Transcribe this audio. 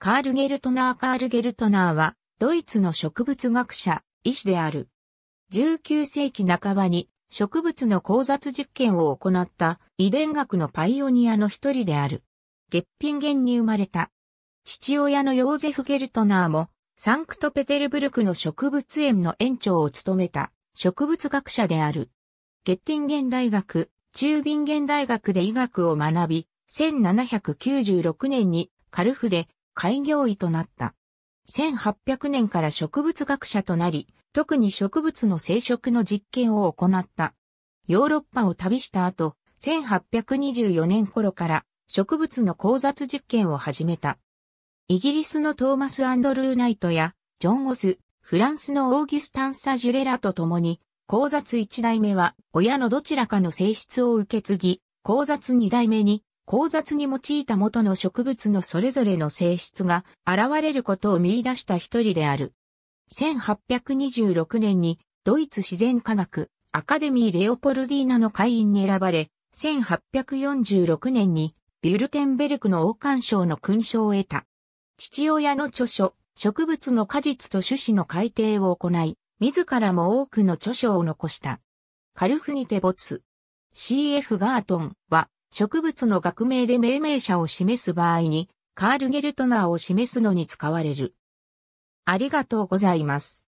カール・ゲルトナー・カール・ゲルトナーは、ドイツの植物学者、医師である。19世紀半ばに植物の交雑実験を行った遺伝学のパイオニアの一人である。月品源に生まれた。父親のヨーゼフ・ゲルトナーも、サンクトペテルブルクの植物園の園長を務めた植物学者である。ゲッティンゲン大学、中ビンゲン大学で医学を学び、1796年にカルフで開業医となった。1800年から植物学者となり、特に植物の生殖の実験を行った。ヨーロッパを旅した後、1824年頃から植物の交雑実験を始めた。イギリスのトーマス・アンドルー・ナイトや、ジョン・オス、フランスのオーギュスタン・サ・ジュレラと共に、交雑1代目は親のどちらかの性質を受け継ぎ、交雑2代目に交雑に用いた元の植物のそれぞれの性質が現れることを見出した一人である。1826年にドイツ自然科学アカデミー・レオポルディーナの会員に選ばれ、1846年にビュルテンベルクの王冠賞の勲章を得た。父親の著書、植物の果実と種子の改定を行い、自らも多くの著書を残した。カルフニテ・ボツ、CF ガートンは、植物の学名で命名者を示す場合に、カール・ゲルトナーを示すのに使われる。ありがとうございます。